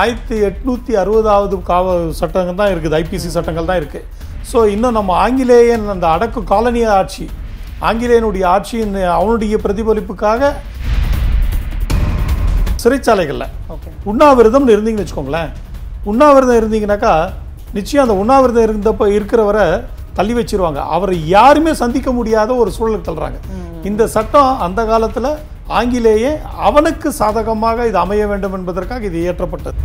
ஆயிரத்தி எட்நூற்றி அறுபதாவது காவ சட்டங்கள் தான் இருக்குது ஐபிசி சட்டங்கள் தான் இருக்குது ஸோ இன்னும் நம்ம ஆங்கிலேயன் அந்த அடக்கு காலனிய ஆட்சி ஆங்கிலேயனுடைய ஆட்சியின் அவனுடைய பிரதிபலிப்புக்காக சிறைச்சாலைகளில் உண்ணாவிரதம்னு இருந்தீங்கன்னு வச்சுக்கோங்களேன் உண்ணாவிரதம் இருந்தீங்கன்னாக்கா நிச்சயம் அந்த உண்ணாவிரதம் இருந்தப்போ இருக்கிறவரை தள்ளி வச்சிருவாங்க அவரை யாருமே சந்திக்க முடியாத ஒரு சூழலுக்கு தள்ளுறாங்க இந்த சட்டம் அந்த காலத்தில் ஆங்கிலேயே அவனுக்கு சாதகமாக இது அமைய வேண்டும் என்பதற்காக இது இயற்றப்பட்டது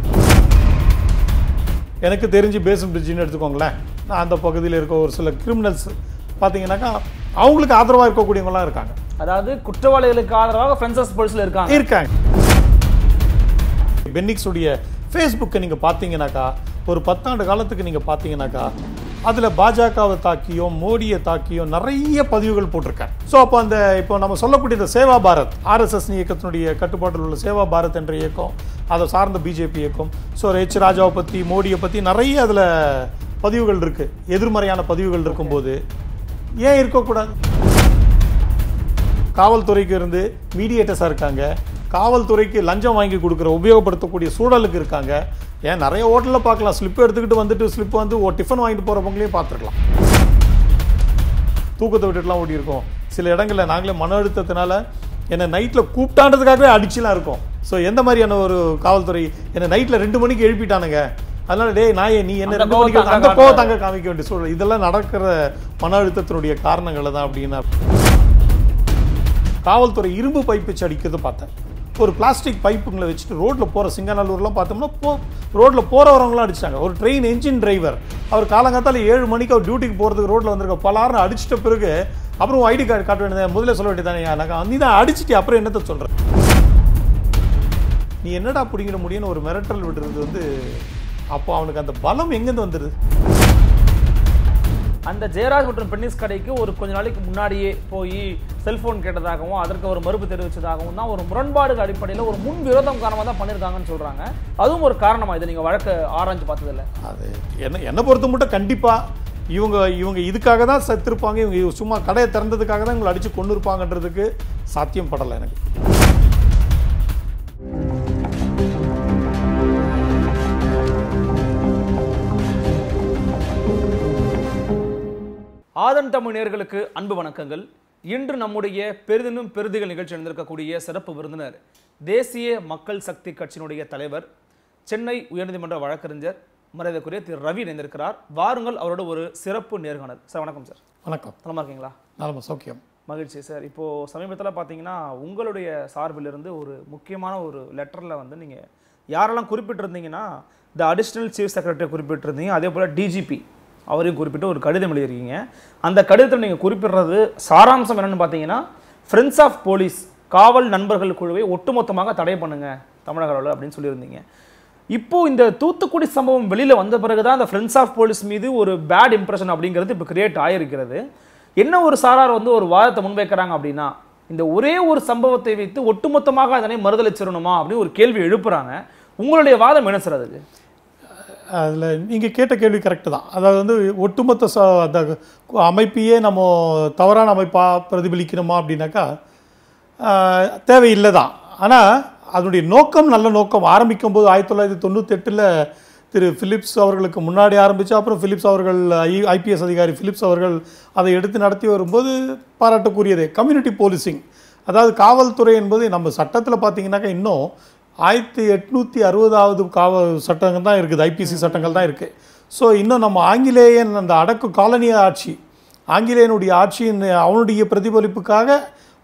எனக்கு தெரிஞ்சு பேசும் பிரிட்ஜின்னு எடுத்துக்கோங்களேன் நான் அந்த பகுதியில் இருக்க ஒரு சில கிரிமினல்ஸ் பார்த்தீங்கன்னாக்கா அவங்களுக்கு ஆதரவாக இருக்கக்கூடியவங்களாம் இருக்காங்க அதாவது குற்றவாளிகளுக்கு ஆதரவாக ஃப்ரெண்ட்ஸஸ் போலீஸில் இருக்காங்க இருக்காங்க பென்னிக்ஸுடைய ஃபேஸ்புக்கை நீங்கள் பார்த்தீங்கன்னாக்கா ஒரு பத்தாண்டு காலத்துக்கு நீங்கள் பார்த்தீங்கன்னாக்கா அதில் பாஜகவை தாக்கியோ மோடியை தாக்கியோ நிறைய பதிவுகள் போட்டிருக்காரு ஸோ அப்போ அந்த இப்போ நம்ம சொல்லக்கூடிய இந்த சேவா பாரத் ஆர்எஸ்எஸ் இயக்கத்தினுடைய கட்டுப்பாட்டில் உள்ள சேவா பாரத் என்ற இயக்கம் அதை சார்ந்த பிஜேபி இயக்கம் ஸோ ஹெச் ராஜாவை பற்றி மோடியை பற்றி நிறைய அதில் பதிவுகள் இருக்குது எதிர்மறையான பதிவுகள் இருக்கும்போது ஏன் இருக்கக்கூடாது காவல்துறைக்கு இருந்து மீடியேட்டர்ஸாக இருக்காங்க காவல்துறைக்கு லஞ்சம் வாங்கி கொடுக்குற உபயோகப்படுத்தக்கூடிய சூழலுக்கு இருக்காங்க ஏன் நிறைய ஹோட்டலில் பார்க்கலாம் ஸ்லிப் எடுத்துக்கிட்டு வந்துட்டு ஸ்லிப் வந்து ஒரு டிஃபன் வாங்கிட்டு போகிறவங்களையும் பார்த்துருக்கலாம் தூக்கத்தை விட்டுட்டுலாம் ஓட்டியிருக்கோம் சில இடங்களில் நாங்களே மன அழுத்தத்தினால என்னை நைட்டில் கூப்பிட்டான்றதுக்காகவே அடிச்சுலாம் இருக்கும் ஸோ எந்த மாதிரியான ஒரு காவல்துறை என்னை நைட்டில் ரெண்டு மணிக்கு எழுப்பிட்டானுங்க அதனால டே நாயே நீ என்ன போக மணிக்கு காமிக்க வேண்டிய சூழல் இதெல்லாம் நடக்கிற மன அழுத்தத்தினுடைய காரணங்களை தான் அப்படின்னா காவல்துறை இரும்பு பைப்பு சடிக்கிறது பார்த்தேன் ஒரு பிளாஸ்டிக் பைப்புங்களை வச்சுட்டு ரோட்டில் போகிற சிங்கநல்லூர்லாம் பார்த்தோம்னா போ ரோட்டில் போகிறவங்களாம் அடிச்சாங்க ஒரு ட்ரெயின் என்ஜின் டிரைவர் அவர் காலங்காத்தால் ஏழு மணிக்கு அவர் டியூட்டிக்கு போகிறதுக்கு ரோட்டில் வந்திருக்க பலாரம் அடிச்சிட்ட பிறகு அப்புறம் ஐடி கார்டு காட்ட வேண்டியது முதல்ல சொல்ல வேண்டியதானே நான் நீ தான் அடிச்சிட்டு அப்புறம் என்னத்தை சொல்கிறேன் நீ என்னடா பிடிங்கிட முடியும்னு ஒரு மிரட்டல் விடுறது வந்து அப்போ அவனுக்கு அந்த பலம் எங்கேருந்து வந்துடுது அந்த ஜெயராஜ் மற்றும் பென்னிஸ் கடைக்கு ஒரு கொஞ்ச நாளைக்கு முன்னாடியே போய் செல்ஃபோன் கேட்டதாகவும் அதற்கு ஒரு மறுப்பு தெரிவித்ததாகவும் தான் ஒரு முரண்பாடுகள் அடிப்படையில் ஒரு முன் விரோதம் காரணமாக தான் பண்ணியிருக்காங்கன்னு சொல்கிறாங்க அதுவும் ஒரு காரணமாக இது நீங்கள் வழக்கு ஆராய்ஞ்சு பார்த்ததில்ல அது என்ன என்னை பொறுத்த மட்டும் கண்டிப்பாக இவங்க இவங்க இதுக்காக தான் செத்துருப்பாங்க இவங்க சும்மா கடையை திறந்ததுக்காக தான் இவங்களை அடித்து கொண்டு இருப்பாங்கன்றதுக்கு சாத்தியம் படலை எனக்கு ஆதன் தமிழ் நேர்களுக்கு அன்பு வணக்கங்கள் இன்று நம்முடைய பெரிதினும் பெருதிகள் நிகழ்ச்சி நடந்திருக்கக்கூடிய சிறப்பு விருந்தினர் தேசிய மக்கள் சக்தி கட்சியினுடைய தலைவர் சென்னை உயர்நீதிமன்ற வழக்கறிஞர் மரியாதைக்குரிய திரு ரவி இணைந்திருக்கிறார் வாருங்கள் அவரோட ஒரு சிறப்பு நேர்காணல் சார் வணக்கம் சார் வணக்கம் நலமா இருக்கீங்களா சௌக்கியம் மகிழ்ச்சி சார் இப்போது சமீபத்தில் பார்த்தீங்கன்னா உங்களுடைய சார்பிலிருந்து ஒரு முக்கியமான ஒரு லெட்டரில் வந்து நீங்கள் யாரெல்லாம் குறிப்பிட்டிருந்தீங்கன்னா த அடிஷ்னல் சீஃப் செக்ரட்டரி குறிப்பிட்டிருந்தீங்க அதே போல் டிஜிபி அவரையும் குறிப்பிட்டு ஒரு கடிதம் எழுதியிருக்கீங்க அந்த கடிதத்தில் நீங்கள் குறிப்பிடுறது சாராம்சம் என்னென்னு பார்த்தீங்கன்னா ஃப்ரெண்ட்ஸ் ஆஃப் போலீஸ் காவல் நண்பர்கள் குழுவை ஒட்டுமொத்தமாக தடை பண்ணுங்கள் தமிழக அளவில் அப்படின்னு சொல்லியிருந்தீங்க இப்போது இந்த தூத்துக்குடி சம்பவம் வெளியில் வந்த பிறகு தான் அந்த ஃப்ரெண்ட்ஸ் ஆஃப் போலீஸ் மீது ஒரு பேட் இம்ப்ரெஷன் அப்படிங்கிறது இப்போ கிரியேட் ஆகியிருக்கிறது என்ன ஒரு சாரார் வந்து ஒரு வாதத்தை முன்வைக்கிறாங்க அப்படின்னா இந்த ஒரே ஒரு சம்பவத்தை வைத்து ஒட்டுமொத்தமாக அதனை சிறணுமா அப்படின்னு ஒரு கேள்வி எழுப்புறாங்க உங்களுடைய வாதம் என்ன சார் அதுக்கு அதில் நீங்கள் கேட்ட கேள்வி கரெக்டு தான் அதாவது வந்து ஒட்டுமொத்த ச அந்த அமைப்பையே நம்ம தவறான அமைப்பாக பிரதிபலிக்கணுமா அப்படின்னாக்கா தேவையில்லை தான் ஆனால் அதனுடைய நோக்கம் நல்ல நோக்கம் ஆரம்பிக்கும் போது ஆயிரத்தி தொள்ளாயிரத்தி தொண்ணூத்தெட்டில் திரு ஃபிலிப்ஸ் அவர்களுக்கு முன்னாடி ஆரம்பித்து அப்புறம் ஃபிலிப்ஸ் அவர்கள் ஐ ஐபிஎஸ் அதிகாரி ஃபிலிப்ஸ் அவர்கள் அதை எடுத்து நடத்தி வரும்போது பாராட்டக்கூடியது கம்யூனிட்டி போலீசிங் அதாவது காவல்துறை என்பது நம்ம சட்டத்தில் பார்த்திங்கனாக்கா இன்னும் ஆயிரத்தி எட்நூற்றி அறுபதாவது காவ சட்டங்கள் தான் இருக்குது ஐபிசி சட்டங்கள் தான் இருக்குது ஸோ இன்னும் நம்ம ஆங்கிலேயன் அந்த அடக்கு காலனிய ஆட்சி ஆங்கிலேயனுடைய ஆட்சியின் அவனுடைய பிரதிபலிப்புக்காக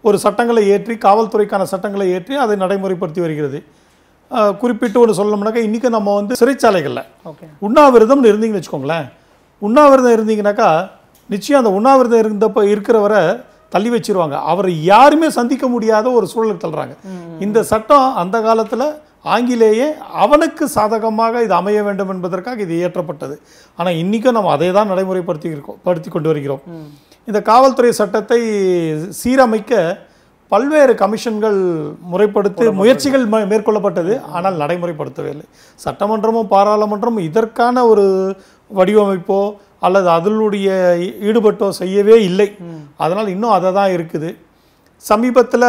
ஒரு சட்டங்களை ஏற்றி காவல்துறைக்கான சட்டங்களை ஏற்றி அதை நடைமுறைப்படுத்தி வருகிறது குறிப்பிட்டு ஒன்று சொல்லணும்னாக்கா இன்றைக்கி நம்ம வந்து சிறைச்சாலைகளில் உண்ணாவிரதம்னு இருந்தீங்கன்னு வச்சுக்கோங்களேன் உண்ணாவிரதம் இருந்தீங்கன்னாக்கா நிச்சயம் அந்த உண்ணாவிரதம் இருந்தப்போ இருக்கிற வரை தள்ளி வச்சிருவாங்க அவரை யாருமே சந்திக்க முடியாத ஒரு சூழலுக்கு தள்ளுறாங்க இந்த சட்டம் அந்த காலத்தில் ஆங்கிலேயே அவனுக்கு சாதகமாக இது அமைய வேண்டும் என்பதற்காக இது இயற்றப்பட்டது ஆனால் இன்றைக்கும் நம்ம அதை தான் நடைமுறைப்படுத்தி இருக்கோம் படுத்தி கொண்டு வருகிறோம் இந்த காவல்துறை சட்டத்தை சீரமைக்க பல்வேறு கமிஷன்கள் முறைப்படுத்தி முயற்சிகள் மேற்கொள்ளப்பட்டது ஆனால் நடைமுறைப்படுத்தவே இல்லை சட்டமன்றமும் பாராளுமன்றமும் இதற்கான ஒரு வடிவமைப்போ அல்லது அதனுடைய ஈடுபட்டோ செய்யவே இல்லை அதனால் இன்னும் அதை தான் இருக்குது சமீபத்தில்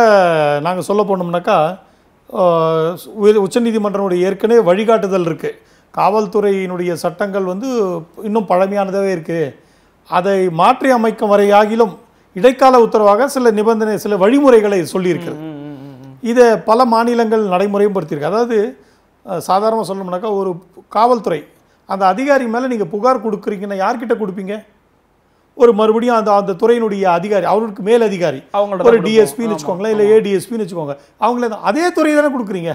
நாங்கள் சொல்ல போனோம்னாக்கா உச்சநீதிமன்றனுடைய ஏற்கனவே வழிகாட்டுதல் இருக்குது காவல்துறையினுடைய சட்டங்கள் வந்து இன்னும் பழமையானதாகவே இருக்குது அதை மாற்றி அமைக்கும் வரையாகிலும் இடைக்கால உத்தரவாக சில நிபந்தனை சில வழிமுறைகளை சொல்லியிருக்கிறது இதை பல மாநிலங்கள் நடைமுறையும் படுத்தியிருக்கு அதாவது சாதாரணமாக சொல்லணும்னாக்கா ஒரு காவல்துறை அந்த அதிகாரி மேலே நீங்கள் புகார் கொடுக்குறீங்கன்னா யார்கிட்ட கொடுப்பீங்க ஒரு மறுபடியும் அந்த அந்த துறையினுடைய அதிகாரி அவர்களுக்கு மேல் அதிகாரி அவங்களோட ஒரு டிஎஸ்பின்னு வச்சுக்கோங்களேன் இல்லை ஏடிஎஸ்பின்னு வச்சுக்கோங்க அவங்களே தான் அதே துறை தானே கொடுக்குறீங்க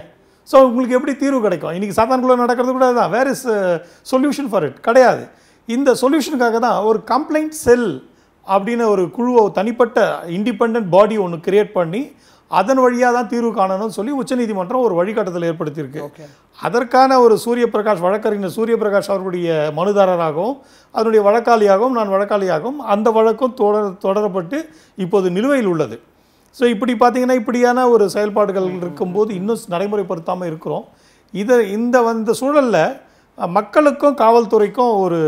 ஸோ உங்களுக்கு எப்படி தீர்வு கிடைக்கும் இன்றைக்கி சாதாரணக்குள்ளே நடக்கிறது கூட தான் where is solution for it கிடையாது இந்த சொல்யூஷனுக்காக தான் ஒரு கம்ப்ளைண்ட் செல் அப்படின்னு ஒரு குழுவை தனிப்பட்ட இண்டிபெண்ட் பாடி ஒன்று கிரியேட் பண்ணி அதன் வழியாக தான் தீர்வு காணணும்னு சொல்லி உச்சநீதிமன்றம் ஒரு வழிகாட்டுதல் ஏற்படுத்தியிருக்கு அதற்கான ஒரு சூரிய பிரகாஷ் வழக்கறிஞர் சூரிய பிரகாஷ் அவர்களுடைய மனுதாரராகவும் அதனுடைய வழக்காளியாகவும் நான் வழக்காளியாகவும் அந்த வழக்கும் தொடர் தொடரப்பட்டு இப்போது நிலுவையில் உள்ளது ஸோ இப்படி பார்த்தீங்கன்னா இப்படியான ஒரு செயல்பாடுகள் இருக்கும்போது இன்னும் நடைமுறைப்படுத்தாமல் இருக்கிறோம் இதை இந்த வந்த சூழலில் மக்களுக்கும் காவல்துறைக்கும் ஒரு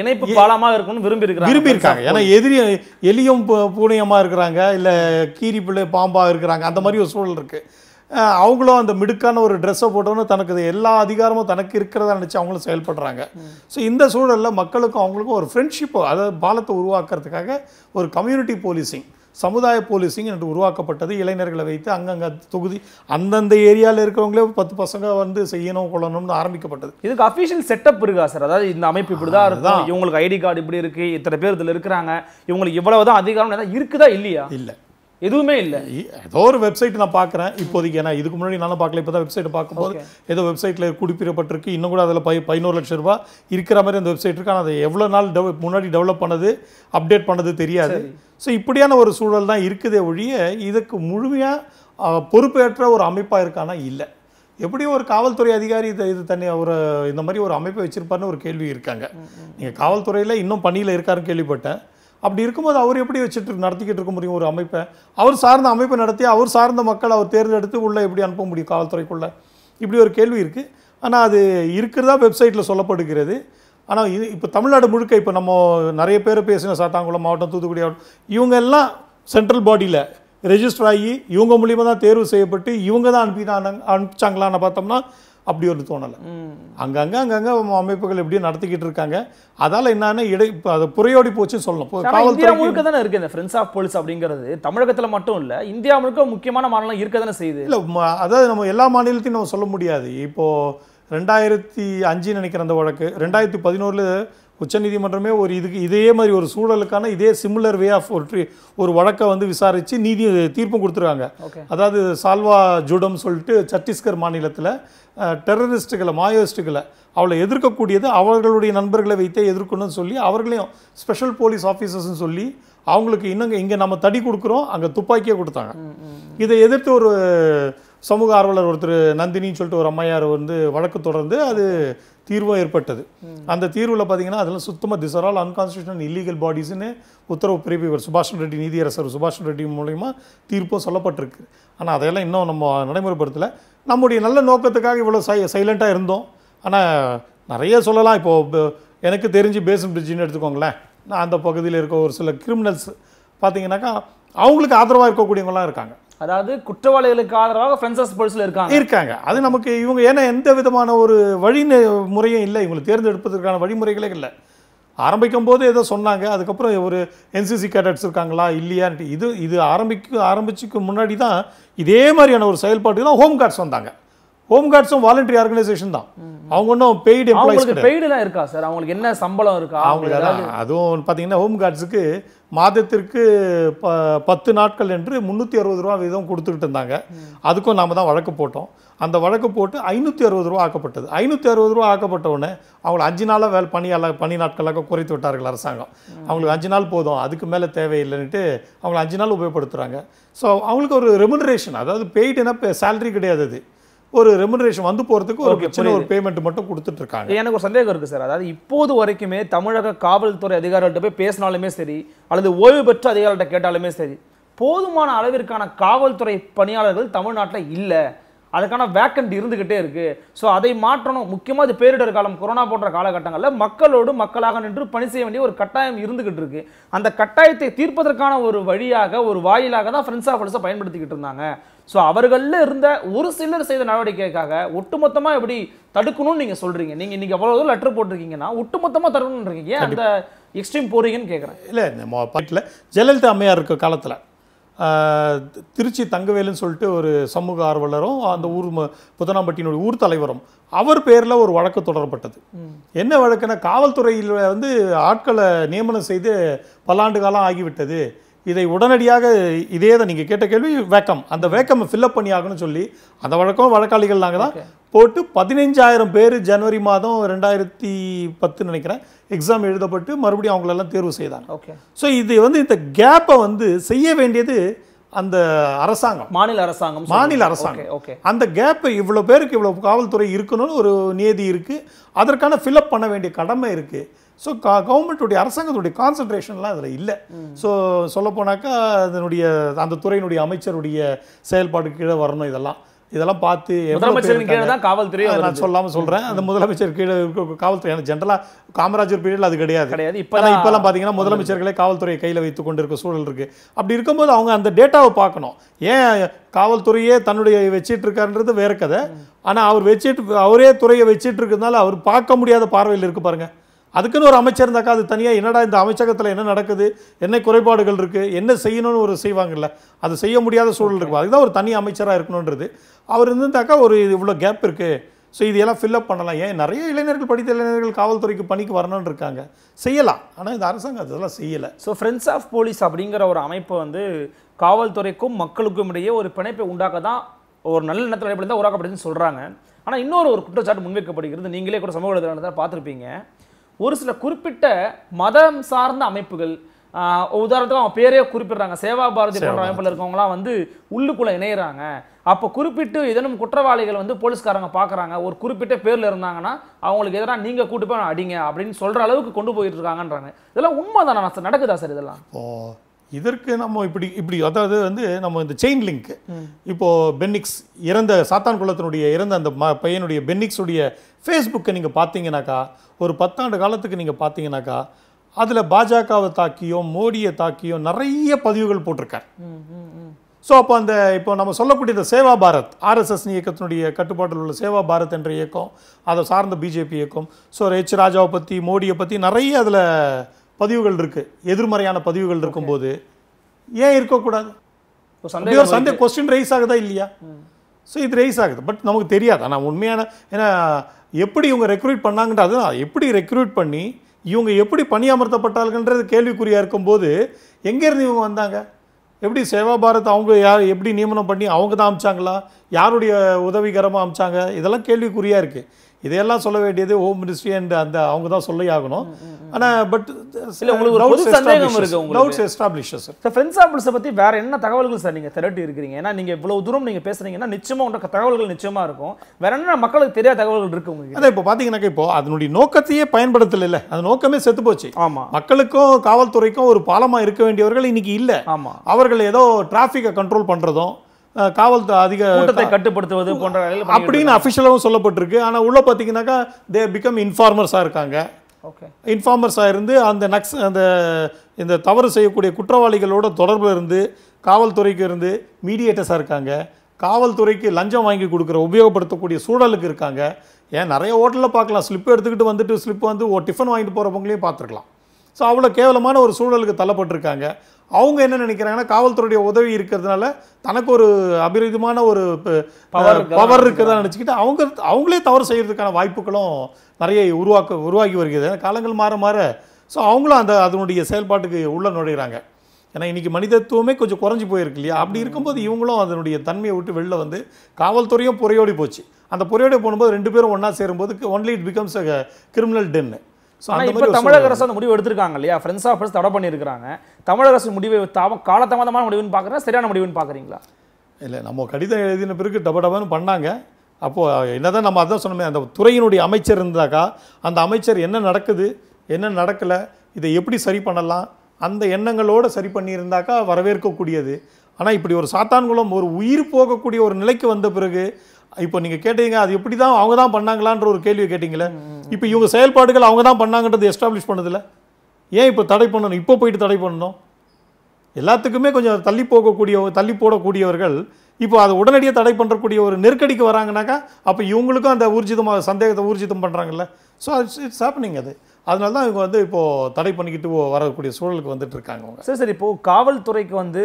இணைப்பு பாலமாக இருக்கும்னு விரும்பி இருக்கிறாங்க விரும்பி இருக்காங்க ஏன்னா எதிரி எலியும் பூனையமாக இருக்கிறாங்க இல்லை கீரி பிள்ளை பாம்பாக இருக்கிறாங்க அந்த மாதிரி ஒரு சூழல் இருக்குது அவங்களும் அந்த மிடுக்கான ஒரு ட்ரெஸ்ஸை போட்டோன்னு தனக்கு எல்லா அதிகாரமும் தனக்கு இருக்கிறதா நினச்சி அவங்களும் செயல்படுறாங்க ஸோ இந்த சூழலில் மக்களுக்கும் அவங்களுக்கும் ஒரு ஃப்ரெண்ட்ஷிப்போ அதாவது பாலத்தை உருவாக்குறதுக்காக ஒரு கம்யூனிட்டி போலீசிங் சமுதாய போலீஸிங் என்று உருவாக்கப்பட்டது இளைஞர்களை வைத்து அங்கங்கே தொகுதி அந்தந்த ஏரியாவில் இருக்கிறவங்களே பத்து பசங்க வந்து செய்யணும் கொள்ளணும்னு ஆரம்பிக்கப்பட்டது இதுக்கு அஃபிஷியல் செட்டப் இருக்கா சார் அதாவது இந்த அமைப்பு இப்படி தான் இருக்கும் இவங்களுக்கு ஐடி கார்டு இப்படி இருக்கு இத்தனை பேர் இதில் இருக்கிறாங்க இவங்களுக்கு இவ்வளவு தான் அதிகாரம் இருக்குதா இல்லையா இல்லை எதுவுமே இல்லை ஏதோ ஒரு வெப்சைட் நான் பார்க்குறேன் இப்போதைக்கு ஏன்னா இதுக்கு முன்னாடி நானும் பார்க்கல இப்போ தான் வெப்சைட் பார்க்கும்போது ஏதோ வெப்சைட்டில் குறிப்பிடப்பட்டிருக்கு இன்னும் கூட அதில் பை பதினோரு லட்சம் ரூபாய் இருக்கிற மாதிரி அந்த வெப்சைட் இருக்குது ஆனால் அதை எவ்வளோ நாள் டெவ முன்னாடி டெவலப் பண்ணது அப்டேட் பண்ணது தெரியாது ஸோ இப்படியான ஒரு சூழல் தான் இருக்குதே ஒழிய இதுக்கு முழுமையாக பொறுப்பேற்ற ஒரு அமைப்பாக இருக்கானா இல்லை எப்படியும் ஒரு காவல்துறை அதிகாரி இது இது தனி ஒரு இந்த மாதிரி ஒரு அமைப்பை வச்சுருப்பாருன்னு ஒரு கேள்வி இருக்காங்க நீங்கள் காவல்துறையில் இன்னும் பணியில் இருக்காருன்னு கேள்விப்பட்டேன் அப்படி இருக்கும்போது அவர் எப்படி வச்சுட்டு நடத்திக்கிட்டு இருக்க முடியும் ஒரு அமைப்பை அவர் சார்ந்த அமைப்பை நடத்தி அவர் சார்ந்த மக்கள் அவர் தேர்ந்தெடுத்து உள்ளே எப்படி அனுப்ப முடியும் காவல்துறைக்குள்ளே இப்படி ஒரு கேள்வி இருக்குது ஆனால் அது இருக்கிறதா வெப்சைட்டில் சொல்லப்படுகிறது ஆனால் இது இப்போ தமிழ்நாடு முழுக்க இப்போ நம்ம நிறைய பேர் பேசின சாத்தாங்குளம் மாவட்டம் தூத்துக்குடி மாவட்டம் இவங்க எல்லாம் சென்ட்ரல் பாடியில் ரெஜிஸ்டர் ஆகி இவங்க மூலியமாக தான் தேர்வு செய்யப்பட்டு இவங்க தான் அனுப்பினாங்க அனுப்பிச்சாங்களான்னு பார்த்தோம்னா அப்படி ஒரு தோணலை அங்கங்கே அங்கங்கே அமைப்புகள் எப்படியும் நடத்திக்கிட்டு இருக்காங்க அதால் என்னன்னா இடை அது புறையோடி போச்சுன்னு சொல்லணும் முழுக்க தானே இருக்குது இந்த ஃப்ரெண்ட்ஸ் ஆஃப் போலீஸ் அப்படிங்கிறது தமிழகத்தில் மட்டும் இல்லை இந்தியா முழுக்க முக்கியமான மாநிலம் இருக்க தானே செய்யுது இல்லை அதாவது நம்ம எல்லா மாநிலத்தையும் நம்ம சொல்ல முடியாது இப்போது ரெண்டாயிரத்தி அஞ்சு நினைக்கிற அந்த வழக்கு ரெண்டாயிரத்தி பதினோரில் உச்சநீதிமன்றமே ஒரு இதுக்கு இதே மாதிரி ஒரு சூழலுக்கான இதே சிமிலர் வே ஆஃப் ஒரு ட்ரீ ஒரு வழக்கை வந்து விசாரித்து நீதி தீர்ப்பும் கொடுத்துருக்காங்க அதாவது சால்வா ஜூடம் சொல்லிட்டு சத்தீஸ்கர் மாநிலத்தில் டெரரிஸ்ட்டுகளை மாயோயிஸ்ட்டுகளை அவளை எதிர்க்கக்கூடியது அவர்களுடைய நண்பர்களை வைத்தே எதிர்க்கணும்னு சொல்லி அவர்களையும் ஸ்பெஷல் போலீஸ் ஆஃபீஸர்ஸ்னு சொல்லி அவங்களுக்கு இன்னும் இங்கே நம்ம தடி கொடுக்குறோம் அங்கே துப்பாக்கியே கொடுத்தாங்க இதை எதிர்த்து ஒரு சமூக ஆர்வலர் ஒருத்தர் நந்தினின்னு சொல்லிட்டு ஒரு அம்மையார் வந்து வழக்கு தொடர்ந்து அது தீர்வாக ஏற்பட்டது அந்த தீர்வில் பார்த்தீங்கன்னா அதெல்லாம் சுத்தமாக this are all unconstitutional illegal பாடிஸ்னு உத்தரவு பிறப்பிவர் சுபாஷ் ரெட்டி நீதியரசர் சுபாஷ் ரெட்டி மூலயமா தீர்ப்பும் சொல்லப்பட்டிருக்கு ஆனால் அதையெல்லாம் இன்னும் நம்ம நடைமுறைப்படுத்தலை நம்முடைய நல்ல நோக்கத்துக்காக இவ்வளோ சை சைலண்ட்டாக இருந்தோம் ஆனால் நிறைய சொல்லலாம் இப்போது எனக்கு தெரிஞ்சு பேசும் பிரிட்ஜின்னு எடுத்துக்கோங்களேன் நான் அந்த பகுதியில் இருக்க ஒரு சில கிரிமினல்ஸ் பார்த்தீங்கன்னாக்கா அவங்களுக்கு ஆதரவாக இருக்கக்கூடியவங்களாம் இருக்காங்க அதாவது குற்றவாளிகளுக்கு ஆதரவாக ஃப்ரெண்ட்ஸஸ் போலீஸில் இருக்காங்க இருக்காங்க அது நமக்கு இவங்க ஏன்னா எந்த விதமான ஒரு வழி முறையும் இல்லை இவங்களை தேர்ந்தெடுப்பதற்கான வழிமுறைகளே இல்லை ஆரம்பிக்கும் போது ஏதோ சொன்னாங்க அதுக்கப்புறம் ஒரு என்சிசி கேடட்ஸ் இருக்காங்களா இல்லையான்ட்டு இது இது ஆரம்பிக்க ஆரம்பிச்சுக்கு முன்னாடி தான் இதே மாதிரியான ஒரு செயல்பாட்டுக்கு தான் ஹோம் கார்ட்ஸ் வந்தாங்க ஹோம் கார்ட்ஸும் வாலண்டரி ஆர்கனைசேஷன் தான் அவங்க ஒன்றும் பெய்டு எம்ப்ளாயிஸ் பெய்டுலாம் இருக்கா சார் அவங்களுக்கு என்ன சம்பளம் இருக்கா அவங்களுக்கு அதுவும் பார்த்தீங்கன்னா ஹோம் கார்ட்ஸுக்கு மாதத்திற்கு ப பத்து நாட்கள் என்று முந்நூற்றி அறுபது ரூபா வீதம் கொடுத்துக்கிட்டு இருந்தாங்க அதுக்கும் நாம் தான் வழக்கு போட்டோம் அந்த வழக்கு போட்டு ஐநூற்றி அறுபது ரூபா ஆக்கப்பட்டது ஐநூற்றி அறுபது ரூபா ஆக்கப்பட்டவுடனே அவங்களை அஞ்சு நாளாக வேலை பணியால் பணி நாட்களாக குறைத்து விட்டார்கள் அரசாங்கம் அவங்களுக்கு அஞ்சு நாள் போதும் அதுக்கு மேலே தேவையில்லைன்ட்டு அவங்களை அஞ்சு நாள் உபயோகப்படுத்துகிறாங்க ஸோ அவங்களுக்கு ஒரு ரெமுனரேஷன் அதாவது பெய்டுனா சேலரி கிடையாது அது ஒரு ரெமுனரேஷன் வந்து போகிறதுக்கு ஒரு சின்ன ஒரு பேமெண்ட் மட்டும் கொடுத்துட்டு இருக்காங்க எனக்கு ஒரு சந்தேகம் இருக்குது சார் அதாவது இப்போது வரைக்குமே தமிழக காவல்துறை அதிகாரிகள்ட்ட போய் பேசினாலுமே சரி அல்லது ஓய்வு பெற்ற அதிகாரிகள்கிட்ட கேட்டாலுமே சரி போதுமான அளவிற்கான காவல்துறை பணியாளர்கள் தமிழ்நாட்டில் இல்லை அதுக்கான வேக்கண்ட் இருந்துக்கிட்டே இருக்குது ஸோ அதை மாற்றணும் முக்கியமாக இது பேரிடர் காலம் கொரோனா போன்ற காலகட்டங்களில் மக்களோடு மக்களாக நின்று பணி செய்ய வேண்டிய ஒரு கட்டாயம் இருந்துக்கிட்டு இருக்கு அந்த கட்டாயத்தை தீர்ப்பதற்கான ஒரு வழியாக ஒரு வாயிலாக தான் ஃப்ரெண்ட்ஸ் ஆஃப் ஃப்ரெண்ட்ஸை பயன்படுத்திக்கிட்டு இருந்தாங்க ஸோ அவர்களில் இருந்த ஒரு சிலர் செய்த நடவடிக்கைக்காக ஒட்டுமொத்தமாக எப்படி தடுக்கணும்னு நீங்கள் சொல்கிறீங்க நீங்கள் இன்றைக்கி எவ்வளோ தூரம் லெட்டர் போட்டிருக்கீங்கன்னா ஒட்டுமொத்தமாக தடுக்கணுன்றீங்க அந்த எக்ஸ்ட்ரீம் போறீங்கன்னு கேட்குறேன் இல்லை இந்த பாட்டில் ஜெயலலிதா அம்மையார் இருக்க காலத்தில் திருச்சி தங்கவேலுன்னு சொல்லிட்டு ஒரு சமூக ஆர்வலரும் அந்த ஊர் புத்தனாம்பட்டினுடைய ஊர் தலைவரும் அவர் பேரில் ஒரு வழக்கு தொடரப்பட்டது என்ன வழக்குன்னா காவல்துறையில் வந்து ஆட்களை நியமனம் செய்து பல்லாண்டு காலம் ஆகிவிட்டது இதை உடனடியாக இதே தான் நீங்கள் கேட்ட கேள்வி வேக்கம் அந்த வேக்கம் ஃபில்லப் பண்ணி ஆகணும்னு சொல்லி அந்த வழக்கம் வழக்காளிகள் நாங்கள் தான் போட்டு பதினைஞ்சாயிரம் பேர் ஜனவரி மாதம் ரெண்டாயிரத்தி பத்து நினைக்கிறேன் எக்ஸாம் எழுதப்பட்டு மறுபடியும் அவங்களெல்லாம் தேர்வு செய்தாங்க ஓகே ஸோ இது வந்து இந்த கேப்பை வந்து செய்ய வேண்டியது அந்த அரசாங்கம் மாநில அரசாங்கம் மாநில அரசாங்கம் அந்த கேப் இவ்வளோ பேருக்கு இவ்வளோ காவல்துறை இருக்கணும்னு ஒரு நியதி இருக்குது அதற்கான ஃபில்அப் பண்ண வேண்டிய கடமை இருக்குது ஸோ க கவர்மெண்ட்டுடைய அரசாங்கத்துடைய கான்சன்ட்ரேஷன்லாம் அதில் இல்லை ஸோ சொல்லப்போனாக்கா அதனுடைய அந்த துறையினுடைய அமைச்சருடைய செயல்பாடு கீழே வரணும் இதெல்லாம் இதெல்லாம் பார்த்து முதலமைச்சரின் காவல்துறை நான் சொல்லாமல் சொல்கிறேன் அந்த முதலமைச்சர் கீழே இருக்க காவல்துறை ஜென்ரலாக காமராஜர் பீரியடில் அது கிடையாது கிடையாது இப்போ இப்போலாம் பார்த்தீங்கன்னா முதலமைச்சர்களே காவல்துறையை கையில் வைத்து கொண்டு இருக்க சூழல் இருக்குது அப்படி இருக்கும்போது அவங்க அந்த டேட்டாவை பார்க்கணும் ஏன் காவல்துறையே தன்னுடைய வச்சிட்டு இருக்காருன்றது வேற கதை ஆனால் அவர் வச்சிட்டு அவரே துறையை வச்சிட்டு இருக்கிறதுனால அவர் பார்க்க முடியாத பார்வையில் இருக்கு பாருங்கள் அதுக்குன்னு ஒரு அமைச்சர் இருந்தாக்கா அது தனியாக என்னடா இந்த அமைச்சகத்தில் என்ன நடக்குது என்ன குறைபாடுகள் இருக்குது என்ன செய்யணும்னு ஒரு செய்வாங்கல்ல அது செய்ய முடியாத சூழல் இருக்கும் அதுதான் ஒரு தனி அமைச்சராக இருக்கணுன்றது அவர் இருந்திருந்தாக்கா ஒரு இது இவ்வளோ கேப் இருக்குது ஸோ இதையெல்லாம் ஃபில்அப் பண்ணலாம் ஏன் நிறைய இளைஞர்கள் படித்த இளைஞர்கள் காவல்துறைக்கு பணிக்கு வரணும்னு இருக்காங்க செய்யலாம் ஆனால் இந்த அரசாங்கம் அதெல்லாம் செய்யலை ஸோ ஃப்ரெண்ட்ஸ் ஆஃப் போலீஸ் அப்படிங்கிற ஒரு அமைப்பு வந்து காவல்துறைக்கும் மக்களுக்கும் இடையே ஒரு பிணைப்பை உண்டாக்க தான் ஒரு நல்ல எண்ணத்தில் தான் உருவாக்கப்படுதுன்னு சொல்கிறாங்க ஆனால் இன்னொரு ஒரு குற்றச்சாட்டு முன்வைக்கப்படுகிறது நீங்களே கூட சமூக வலைதளத்தில் பார்த்துருப்பீங்க ஒரு சில குறிப்பிட்ட மதம் சார்ந்த அமைப்புகள் உதாரணத்துக்கு அவங்க பேரே குறிப்பிடுறாங்க சேவா பாரதி போன்ற அமைப்பில் இருக்கவங்களாம் வந்து உள்ளுக்குள்ள இணையிறாங்க அப்போ குறிப்பிட்டு எதனும் குற்றவாளிகள் வந்து போலீஸ்காரங்க பார்க்குறாங்க ஒரு குறிப்பிட்ட பேரில் இருந்தாங்கன்னா அவங்களுக்கு எதனா நீங்கள் கூட்டு போய் அடிங்க அப்படின்னு சொல்கிற அளவுக்கு கொண்டு போயிட்டு இருக்காங்கன்றாங்க இதெல்லாம் உண்மை தானே நடக்குதா சார் இதெல்லாம் இதற்கு நம்ம இப்படி இப்படி அதாவது வந்து நம்ம இந்த செயின் லிங்க் இப்போது பென்னிக்ஸ் இறந்த சாத்தான் குளத்தினுடைய இறந்த அந்த ம பையனுடைய பென்னிக்ஸுடைய ஃபேஸ்புக்கை நீங்கள் பார்த்தீங்கன்னாக்கா ஒரு பத்தாண்டு காலத்துக்கு நீங்கள் பார்த்தீங்கன்னாக்கா அதில் பாஜகவை தாக்கியோ மோடியை தாக்கியோ நிறைய பதிவுகள் போட்டிருக்கார் ஸோ அப்போ அந்த இப்போ நம்ம சொல்லக்கூடிய இந்த சேவா பாரத் ஆர்எஸ்எஸ் இயக்கத்தினுடைய கட்டுப்பாட்டில் உள்ள சேவா பாரத் என்ற இயக்கம் அதை சார்ந்த பிஜேபி இயக்கம் ஸோ ஹெச் ராஜாவை பற்றி மோடியை பற்றி நிறைய அதில் பதிவுகள் இருக்குது எதிர்மறையான பதிவுகள் இருக்கும்போது ஏன் இருக்கக்கூடாது அப்படி ஒரு சந்தே கொஸ்டின் ரைஸ் ஆகுதா இல்லையா ஸோ இது ரைஸ் ஆகுது பட் நமக்கு தெரியாது ஆனால் உண்மையான ஏன்னா எப்படி இவங்க ரெக்ரூட் பண்ணாங்கன்ற எப்படி ரெக்ரூட் பண்ணி இவங்க எப்படி பணியமர்த்தப்பட்டார்கள்ன்றது கேள்விக்குறியாக இருக்கும்போது எங்கேருந்து இவங்க வந்தாங்க எப்படி சேவா பாரத் அவங்க யார் எப்படி நியமனம் பண்ணி அவங்க தான் அமிச்சாங்களா யாருடைய உதவிகரமாக அமிச்சாங்க இதெல்லாம் கேள்விக்குறியாக இருக்குது இதையெல்லாம் சொல்ல வேண்டியது ஹோம் மினிஸ்ட்ரி அண்ட் அந்த அவங்க தான் சொல்லி ஆகணும் ஆனால் பட் சில உங்களுக்கு ஒரு uh, சந்தேகம் இருக்கு உங்களுக்கு எஸ்டாப்ளிஷ் சார் சார் ஃப்ரெண்ட்ஸ் ஆம்பிள்ஸை பற்றி வேறு என்ன தகவல்கள் சார் நீங்கள் திரட்டி இருக்கிறீங்க ஏன்னா நீங்கள் இவ்வளோ தூரம் நீங்கள் பேசுறீங்கன்னா நிச்சயமாக உங்களுக்கு தகவல்கள் நிச்சயமாக இருக்கும் வேற என்ன மக்களுக்கு தெரியாத தகவல்கள் இருக்கு உங்களுக்கு அதான் இப்போ பார்த்தீங்கன்னாக்க இப்போ அதனுடைய நோக்கத்தையே பயன்படுத்தல அது நோக்கமே செத்து போச்சு ஆமாம் மக்களுக்கும் காவல்துறைக்கும் ஒரு பாலமாக இருக்க வேண்டியவர்கள் இன்னைக்கு இல்லை ஆமாம் அவர்கள் ஏதோ டிராஃபிக்கை கண்ட்ரோல் பண்ணுறதும் காவல் அதிக கூட்டத்தை கட்டுப்படுத்துவது போன்ற அப்படின்னு அஃபிஷியலாகவும் சொல்லப்பட்டிருக்கு ஆனால் உள்ளே பார்த்தீங்கன்னாக்கா தே பிகம் இன்ஃபார்மர்ஸாக இருக்காங்க ஓகே இன்ஃபார்மர்ஸாக இருந்து அந்த நக்ஸ் அந்த இந்த தவறு செய்யக்கூடிய குற்றவாளிகளோட தொடர்பில் இருந்து காவல்துறைக்கு இருந்து மீடியேட்டர்ஸாக இருக்காங்க காவல்துறைக்கு லஞ்சம் வாங்கி கொடுக்குற உபயோகப்படுத்தக்கூடிய சூழலுக்கு இருக்காங்க ஏன் நிறைய ஹோட்டலில் பார்க்கலாம் ஸ்லிப் எடுத்துக்கிட்டு வந்துட்டு ஸ்லிப் வந்து ஒரு டிஃபன் வாங்கிட்டு போகிறவங்களையும் பார்த்துருக்கலாம் ஸோ அவ்வளோ கேவலமான ஒரு சூழலுக்கு தள்ளப்பட்டிருக்காங்க அவங்க என்ன நினைக்கிறாங்கன்னா காவல்துறையுடைய உதவி இருக்கிறதுனால தனக்கு ஒரு அபிரீதமான ஒரு பவர் இருக்கிறதா நினச்சிக்கிட்டு அவங்க அவங்களே தவறு செய்கிறதுக்கான வாய்ப்புகளும் நிறைய உருவாக்க உருவாகி வருகிறது காலங்கள் மாற மாற ஸோ அவங்களும் அந்த அதனுடைய செயல்பாட்டுக்கு உள்ளே நுழைகிறாங்க ஏன்னா இன்றைக்கி மனிதத்துவமே கொஞ்சம் குறைஞ்சி போயிருக்கு இல்லையா அப்படி இருக்கும்போது இவங்களும் அதனுடைய தன்மையை விட்டு வெளில வந்து காவல்துறையும் புறையோடி போச்சு அந்த புறையோடி போகும்போது ரெண்டு பேரும் ஒன்றா சேரும்போது only it becomes a criminal டென்னு ஸோ ஆனால் இப்போ தமிழக அரசு அந்த முடிவு எடுத்திருக்காங்க இல்லையா ஃப்ரெண்ட்ஸ் ஆஃப் ஃப்ரெண்ட்ஸ் தடை பண்ணியிருக்கிறாங்க தமிழக அரசு முடிவை தாம காலதாமதமான முடிவுன்னு பார்க்குறா சரியான முடிவுன்னு பார்க்குறீங்களா இல்லை நம்ம கடிதம் எழுதின பிறகு டப டபன்னு பண்ணாங்க அப்போது என்னதான் நம்ம அதான் சொன்னோமே அந்த துறையினுடைய அமைச்சர் இருந்தாக்கா அந்த அமைச்சர் என்ன நடக்குது என்ன நடக்கலை இதை எப்படி சரி பண்ணலாம் அந்த எண்ணங்களோடு சரி பண்ணியிருந்தாக்கா வரவேற்கக்கூடியது ஆனால் இப்படி ஒரு சாத்தான்குளம் ஒரு உயிர் போகக்கூடிய ஒரு நிலைக்கு வந்த பிறகு இப்போ நீங்கள் கேட்டீங்க அது எப்படி தான் அவங்க தான் பண்ணாங்களான்ற ஒரு கேள்வியை கேட்டிங்களே இப்போ இவங்க செயல்பாடுகள் அவங்க தான் பண்ணாங்கன்றது எஸ்டாப்ளிஷ் பண்ணதில்ல ஏன் இப்போ தடை பண்ணணும் இப்போ போயிட்டு தடை பண்ணணும் எல்லாத்துக்குமே கொஞ்சம் தள்ளி போகக்கூடிய தள்ளி போடக்கூடியவர்கள் இப்போ அதை உடனடியாக தடை பண்ணுறக்கூடிய ஒரு நெருக்கடிக்கு வராங்கனாக்கா அப்போ இவங்களுக்கும் அந்த ஊர்ஜிதமாக சந்தேகத்தை ஊர்ஜிதம் பண்ணுறாங்கல்ல ஸோ இட்ஸ் இட்ஸ் ஹாப்பனிங் அது அதனால தான் இவங்க வந்து இப்போது தடை பண்ணிக்கிட்டு வரக்கூடிய சூழலுக்கு வந்துட்டு இருக்காங்க அவங்க சரி சரி இப்போது காவல்துறைக்கு வந்து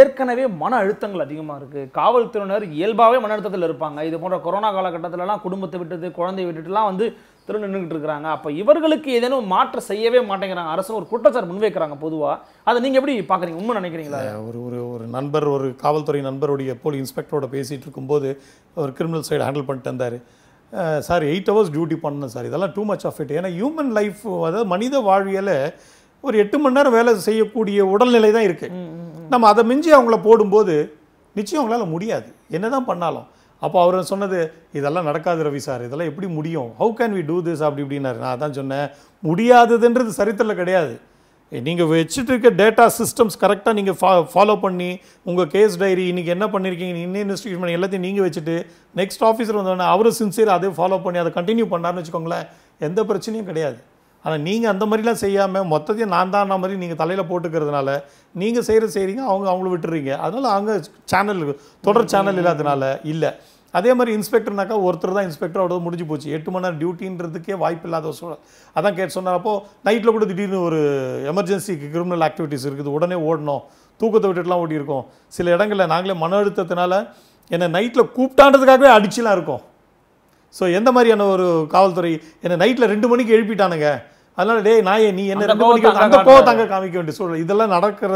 ஏற்கனவே மன அழுத்தங்கள் அதிகமாக இருக்குது காவல்துறையினர் இயல்பாகவே மன அழுத்தத்தில் இருப்பாங்க இது போன்ற கொரோனா காலகட்டத்திலலாம் குடும்பத்தை விட்டுட்டு குழந்தையை விட்டுட்டுலாம் வந்து திரு நின்றுக்கிட்டு இருக்கிறாங்க அப்போ இவர்களுக்கு ஏதேனும் மாற்றம் செய்யவே மாட்டேங்கிறாங்க அரசு ஒரு குற்றச்சாட்டு முன்வைக்கிறாங்க பொதுவாக அதை நீங்கள் எப்படி பார்க்குறீங்க உண்மை நினைக்கிறீங்களா ஒரு ஒரு ஒரு நண்பர் ஒரு காவல்துறை நண்பருடைய போலி இன்ஸ்பெக்டரோட பேசிகிட்டு இருக்கும்போது ஒரு கிரிமினல் சைடு ஹேண்டில் பண்ணிட்டு இருந்தார் சார் எயிட் ஹவர்ஸ் டியூட்டி பண்ணணும் சார் இதெல்லாம் டூ மச் ஆஃப் இட் ஏன்னா ஹியூமன் லைஃப் அதாவது மனித வாழ்வியல் ஒரு எட்டு மணி நேரம் வேலை செய்யக்கூடிய உடல்நிலை தான் இருக்குது நம்ம அதை மிஞ்சி அவங்கள போடும்போது நிச்சயம் அவங்களால முடியாது என்ன தான் பண்ணாலும் அப்போ அவர் சொன்னது இதெல்லாம் நடக்காது ரவி சார் இதெல்லாம் எப்படி முடியும் how can we do this அப்படி இப்படின்னாரு நான் அதான் சொன்னேன் முடியாததுன்றது சரித்திரில் கிடையாது நீங்கள் வச்சுட்டு இருக்க டேட்டா சிஸ்டம்ஸ் கரெக்டாக நீங்கள் ஃபா ஃபாலோ பண்ணி உங்கள் கேஸ் டைரி இன்றைக்கி என்ன பண்ணியிருக்கீங்க இன்னும் இன்வெஸ்டிகேஷன் பண்ணி எல்லாத்தையும் நீங்கள் வச்சுட்டு நெக்ஸ்ட் ஆஃபீஸர் வந்தோடனே அவரும் சின்சியர் அதே ஃபாலோ பண்ணி அதை கண்டினியூ பண்ணார்னு வச்சுக்கோங்களேன் எந்த பிரச்சனையும் கிடையாது ஆனால் நீங்கள் அந்த மாதிரிலாம் செய்யாமல் மொத்தத்தையும் நான் தான் மாதிரி நீங்கள் தலையில் போட்டுக்கிறதுனால நீங்கள் செய்கிற செய்கிறீங்க அவங்க அவங்கள விட்டுறீங்க அதனால் அவங்க சேனல் தொடர் சேனல் இல்லாததுனால இல்லை அதே மாதிரி இன்ஸ்பெக்டர்னாக்கா ஒருத்தர் தான் இன்ஸ்பெக்டர் அவ்வளோ முடிஞ்சு போச்சு எட்டு மணி நேரம் டியூட்டின்றதுக்கே வாய்ப்பு இல்லாத சூழல் அதான் கேட்டு சொன்னார் அப்போது நைட்டில் கூட திடீர்னு ஒரு எமர்ஜென்சி கிரிமினல் ஆக்டிவிட்டிஸ் இருக்குது உடனே ஓடணும் தூக்கத்தை விட்டுட்டுலாம் ஓடி சில இடங்களில் நாங்களே மன அழுத்தத்தினால என்னை நைட்டில் கூப்பிட்டான்றதுக்காகவே அடிச்சுலாம் இருக்கும் ஸோ எந்த மாதிரியான ஒரு காவல்துறை என்னை நைட்டில் ரெண்டு மணிக்கு எழுப்பிட்டானுங்க அதனால டே நாயே நீ என்ன ரெண்டு மணிக்கு அந்த கோவத்தாங்க காமிக்க வேண்டிய சூழல் இதெல்லாம் நடக்கிற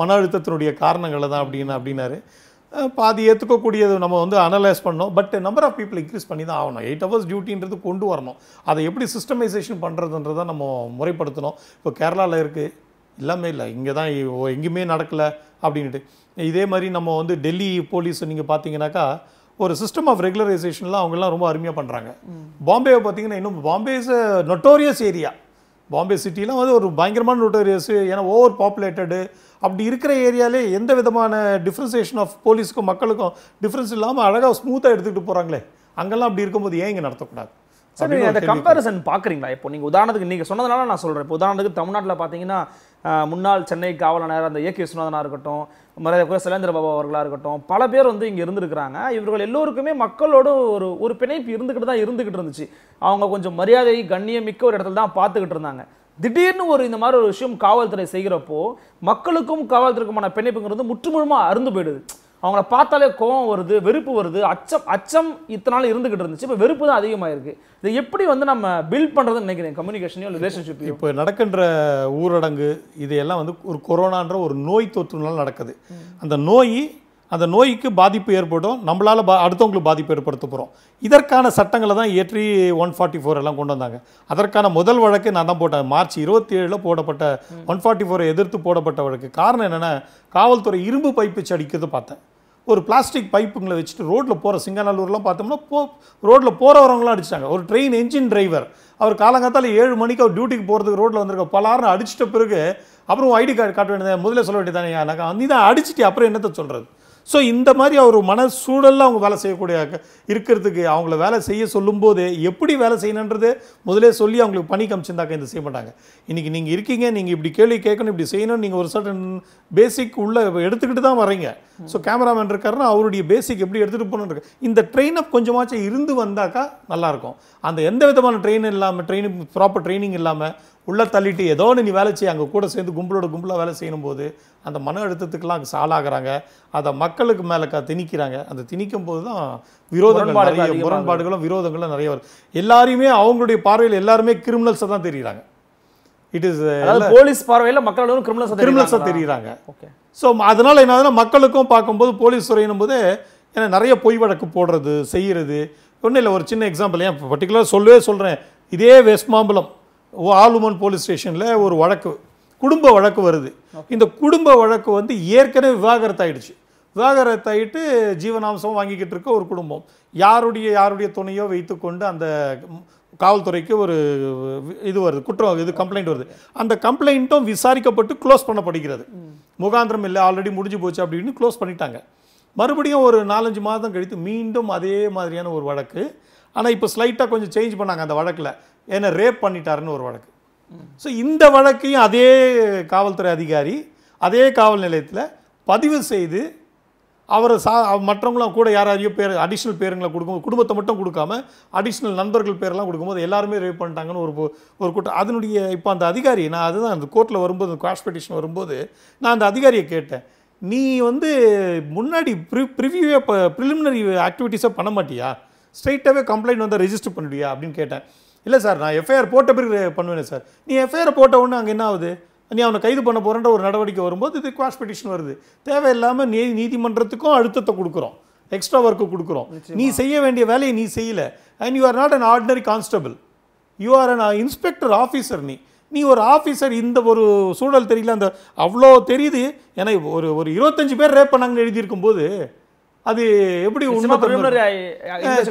மன அழுத்தத்தினுடைய காரணங்களை தான் அப்படின்னு அப்படின்னாரு பாதி ஏற்றுக்கக்கூடியது நம்ம வந்து அனலைஸ் பண்ணோம் but number of people increase பண்ணி தான் ஆகணும் எயிட் ஹவர்ஸ் டியூட்டின்றது கொண்டு வரணும் அதை எப்படி சிஸ்டமைசேஷன் பண்ணுறதுன்றத நம்ம முறைப்படுத்தணும் இப்போ கேரளாவில் இருக்குது எல்லாமே இல்லை இங்கே தான் எங்கேயுமே நடக்கலை அப்படின்ட்டு இதே மாதிரி நம்ம வந்து டெல்லி போலீஸ் நீங்கள் பார்த்தீங்கன்னாக்கா ஒரு சிஸ்டம் ஆஃப் ரெகுலரைசேஷன்லாம் அவங்கெல்லாம் ரொம்ப அருமையாக பண்ணுறாங்க பாம்பேவை பார்த்தீங்கன்னா இன்னும் Bombay is notorious area Bombay சிட்டிலாம் வந்து ஒரு பயங்கரமான நொட்டோரியஸ் ஏன்னா ஓவர் பாப்புலேட்டடு அப்படி இருக்கிற ஏரியாலே எந்த விதமான டிஃப்ரென்சேஷன் ஆஃப் போலீஸுக்கும் மக்களுக்கும் டிஃப்ரென்ஸ் இல்லாமல் அழகாக ஸ்மூத்தாக எடுத்துக்கிட்டு போகிறாங்களே அங்கெல்லாம் அப்படி இருக்கும்போது ஏன் இங்கே நடத்தக்கூடாது சார் நீங்கள் அந்த கம்பேரிசன் பார்க்குறீங்களா இப்போ நீங்கள் உதாரணத்துக்கு நீங்கள் சொன்னதுனால நான் சொல்கிறேன் இப்போ உதாரணத்துக்கு தமிழ்நாட்டில் பார்த்தீங்கன்னா முன்னாள் சென்னை காவலாளர் அந்த ஏகே விஸ்வநாதனாக இருக்கட்டும் மரியாதை கூட சிலேந்திர பாபா அவர்களாக இருக்கட்டும் பல பேர் வந்து இங்கே இருந்திருக்கிறாங்க இவர்கள் எல்லோருக்குமே மக்களோட ஒரு ஒரு பிணைப்பு இருந்துக்கிட்டு தான் இருந்துக்கிட்டு இருந்துச்சு அவங்க கொஞ்சம் மரியாதை மிக்க ஒரு இடத்துல தான் பார்த்துக்கிட்டு இருந்தாங்க திடீர்னு ஒரு இந்த மாதிரி ஒரு விஷயம் காவல்துறை செய்கிறப்போ மக்களுக்கும் காவல்துறைக்குமான பிணைப்புங்கிறது முற்றுமுழுமா அருந்து போயிடுது அவங்கள பார்த்தாலே கோபம் வருது வெறுப்பு வருது அச்சம் அச்சம் இத்தனால இருந்துகிட்டு இருந்துச்சு இப்போ வெறுப்பு தான் அதிகமாயிருக்கு இதை எப்படி வந்து நம்ம பில்ட் பண்ணுறதுன்னு நினைக்கிறேன் கம்யூனிகேஷனையும் ரிலேஷன்ஷிப் இப்போ நடக்கின்ற ஊரடங்கு இதையெல்லாம் வந்து ஒரு கொரோனான்ற ஒரு நோய் தொற்றுனால நடக்குது அந்த நோய் அந்த நோய்க்கு பாதிப்பு ஏற்படும் நம்மளால் பா அடுத்தவங்களுக்கு பாதிப்பு ஏற்படுத்த போகிறோம் இதற்கான சட்டங்களை தான் ஏற்றி ஒன் ஃபார்ட்டி ஃபோர் எல்லாம் கொண்டு வந்தாங்க அதற்கான முதல் வழக்கு நான் தான் போட்டேன் மார்ச் இருபத்தி ஏழில் போடப்பட்ட ஒன் ஃபார்ட்டி ஃபோரை எதிர்த்து போடப்பட்ட வழக்கு காரணம் என்னென்னா காவல்துறை இரும்பு பைப்பு அடிக்கிறது பார்த்தேன் ஒரு பிளாஸ்டிக் பைப்புங்களை வச்சுட்டு ரோட்டில் போகிற சிங்கநல்லூர்லாம் பார்த்தோம்னா போ ரோட்டில் போகிறவங்களாம் அடிச்சிட்டாங்க ஒரு ட்ரெயின் என்ஜின் டிரைவர் அவர் காலங்காத்தால் ஏழு மணிக்கு அவர் டியூட்டிக்கு போகிறதுக்கு ரோட்டில் வந்திருக்க பலாரம் அடிச்சிட்ட பிறகு அப்புறம் ஐடி கார்டு காட்ட வேண்டியது முதல்ல சொல்ல வேண்டியதானே நான் நீ தான் அடிச்சிட்டு அப்புறம் என்னத்தை சொல்கிறது ஸோ இந்த மாதிரி அவர் மன சூழலில் அவங்க வேலை செய்யக்கூடிய இருக்கிறதுக்கு அவங்கள வேலை செய்ய சொல்லும்போது எப்படி வேலை செய்யணுன்றது முதலே சொல்லி அவங்களுக்கு பணி கமிச்சிருந்தாக்கா இந்த செய்ய மாட்டாங்க இன்றைக்கி நீங்கள் இருக்கீங்க நீங்கள் இப்படி கேள்வி கேட்கணும் இப்படி செய்யணும் நீங்கள் ஒரு சர்டன் பேசிக் உள்ள எடுத்துக்கிட்டு தான் வரீங்க ஸோ கேமராமேன் இருக்காருன்னா அவருடைய பேசிக் எப்படி எடுத்துகிட்டு போகணுன்னு இந்த ட்ரெயின் அப் கொஞ்சமாச்சும் இருந்து வந்தாக்கா நல்லாயிருக்கும் அந்த எந்த விதமான ட்ரெயின் இல்லாமல் ட்ரெயினிங் ப்ராப்பர் ட்ரைனிங் இல்லாமல் உள்ளே தள்ளிட்டு ஏதோ ஒன்று நீ வேலை செய்ய அங்கே கூட சேர்ந்து கும்பலோட கும்பலாக வேலை செய்யணும் போது அந்த மன அழுத்தத்துக்கெல்லாம் அங்கே சாலாகிறாங்க அதை மக்களுக்கு மேலே க திணிக்கிறாங்க அந்த திணிக்கும் போது தான் விரோத முரண்பாடுகளும் விரோதங்களும் நிறைய வரும் எல்லாரையுமே அவங்களுடைய பார்வையில் எல்லாருமே கிரிமினல்ஸை தான் தெரியுறாங்க இட் இஸ் போலீஸ் பார்வையில் மக்களும் கிரிமினல்ஸ் கிரிமினல்ஸாக தெரியுறாங்க ஓகே ஸோ அதனால் என்னதுன்னா மக்களுக்கும் பார்க்கும்போது போலீஸ் துறையினும் போது ஏன்னா நிறைய பொய் வழக்கு போடுறது செய்கிறது ஒன்றும் இல்லை ஒரு சின்ன எக்ஸாம்பிள் ஏன் பர்டிகுலராக சொல்லவே சொல்கிறேன் இதே வெஸ்ட் மாம்பலம் ஆலுமன் போலீஸ் ஸ்டேஷனில் ஒரு வழக்கு குடும்ப வழக்கு வருது இந்த குடும்ப வழக்கு வந்து ஏற்கனவே விவாகரத்து ஆயிடுச்சு விவாகரத்தாயிட்டு ஜீவனாம்சம் வாங்கிக்கிட்டு இருக்க ஒரு குடும்பம் யாருடைய யாருடைய துணையோ வைத்துக்கொண்டு அந்த காவல்துறைக்கு ஒரு இது வருது குற்றம் இது கம்ப்ளைண்ட் வருது அந்த கம்ப்ளைண்ட்டும் விசாரிக்கப்பட்டு க்ளோஸ் பண்ணப்படுகிறது முகாந்திரம் இல்லை ஆல்ரெடி முடிஞ்சு போச்சு அப்படின்னு க்ளோஸ் பண்ணிட்டாங்க மறுபடியும் ஒரு நாலஞ்சு மாதம் கழித்து மீண்டும் அதே மாதிரியான ஒரு வழக்கு ஆனால் இப்போ ஸ்லைட்டாக கொஞ்சம் சேஞ்ச் பண்ணாங்க அந்த வழக்கில் என்னை ரேப் பண்ணிட்டாருன்னு ஒரு வழக்கு ஸோ இந்த வழக்கையும் அதே காவல்துறை அதிகாரி அதே காவல் நிலையத்தில் பதிவு செய்து அவரை சா மற்றவங்களாம் கூட யார் யாரையோ பேர் அடிஷ்னல் பேருங்களை கொடுக்கும் குடும்பத்தை மட்டும் கொடுக்காம அடிஷ்னல் நண்பர்கள் பேரெல்லாம் கொடுக்கும்போது எல்லாருமே ரேப் பண்ணிட்டாங்கன்னு ஒரு ஒரு கூட்டம் அதனுடைய இப்போ அந்த அதிகாரி நான் அதுதான் அந்த கோர்ட்டில் வரும்போது அந்த பெட்டிஷன் வரும்போது நான் அந்த அதிகாரியை கேட்டேன் நீ வந்து முன்னாடி ப்ரி ப்ரிவியூவே ப்ரிலிமினரி ஆக்டிவிட்டீஸாக பண்ண மாட்டியா ஸ்ட்ரைட்டாகவே கம்ப்ளைண்ட் வந்து ரெஜிஸ்டர் பண்ணிவிடியா அப்படின்னு கேட்டேன் இல்லை சார் நான் எஃப்ஐஆர் போட்ட பிறகு பண்ணுவேன் சார் நீ எஃப்ஐஆர் போட்ட உடனே அங்கே என்ன ஆகுது நீ அவனை கைது பண்ண போகிறன்ற ஒரு நடவடிக்கை வரும்போது இது குவாஷ் பெட்டிஷன் வருது தேவையில்லாமல் நீ நீதிமன்றத்துக்கும் அழுத்தத்தை கொடுக்குறோம் எக்ஸ்ட்ரா ஒர்க்கு கொடுக்குறோம் நீ செய்ய வேண்டிய வேலையை நீ செய்யலை and you are not an ordinary constable you are an inspector officer நீ நீ ஒரு ஆஃபீஸர் இந்த ஒரு சூழல் தெரியல அந்த அவ்வளோ தெரியுது ஏன்னா ஒரு ஒரு இருபத்தஞ்சு பேர் ரேப் பண்ணாங்கன்னு எழுதியிருக்கும் போது அது எப்படி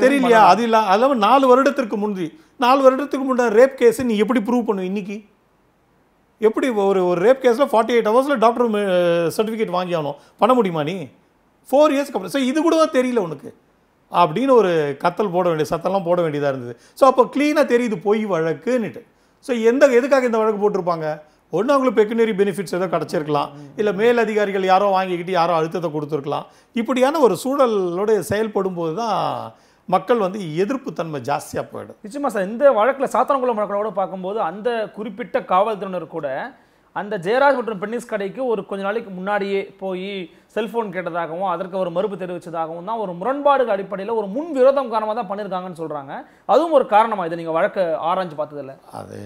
தெரியலையா அது இல்லை அது இல்லாமல் நாலு வருடத்திற்கு முந்தி நாலு வருடத்துக்கு முன்னாடி ரேப் கேஸு நீ எப்படி ப்ரூவ் பண்ணும் இன்னைக்கு எப்படி ஒரு ஒரு ரேப் கேஸில் ஃபார்ட்டி எயிட் ஹவர்ஸில் டாக்டர் சர்டிஃபிகேட் வாங்கி ஆகணும் பண்ண முடியுமா நீ ஃபோர் இயர்ஸ்க்கு அப்புறம் ஸோ இது கூட தான் தெரியல உனக்கு அப்படின்னு ஒரு கத்தல் போட வேண்டிய சத்தெல்லாம் போட வேண்டியதாக இருந்தது ஸோ அப்போ க்ளீனாக தெரியுது பொய் வழக்குன்னுட்டு ஸோ எந்த எதுக்காக இந்த வழக்கு போட்டிருப்பாங்க ஒன்று அவங்களுக்கு பெக்குனரி பெனிஃபிட்ஸ் ஏதோ கிடச்சிருக்கலாம் இல்லை மேல் அதிகாரிகள் யாரோ வாங்கிக்கிட்டு யாரோ அழுத்தத்தை கொடுத்துருக்கலாம் இப்படியான ஒரு சூழலோடு செயல்படும் போது தான் மக்கள் வந்து எதிர்ப்பு தன்மை ஜாஸ்தியாக போயிடும் நிச்சயமா சார் இந்த வழக்கில் சாத்தான்குளம் வழக்கோட பார்க்கும்போது அந்த குறிப்பிட்ட காவல்துறையினர் கூட அந்த ஜெயராஜ் மற்றும் பென்னிஸ் கடைக்கு ஒரு கொஞ்ச நாளைக்கு முன்னாடியே போய் செல்ஃபோன் கேட்டதாகவும் அதற்கு ஒரு மறுப்பு தெரிவித்ததாகவும் தான் ஒரு முரண்பாடுகள் அடிப்படையில் ஒரு முன் விரோதம் காரணமாக தான் பண்ணியிருக்காங்கன்னு சொல்கிறாங்க அதுவும் ஒரு காரணமாக இதை நீங்கள் வழக்கு ஆராய்ஞ்சு பார்த்ததில்ல அது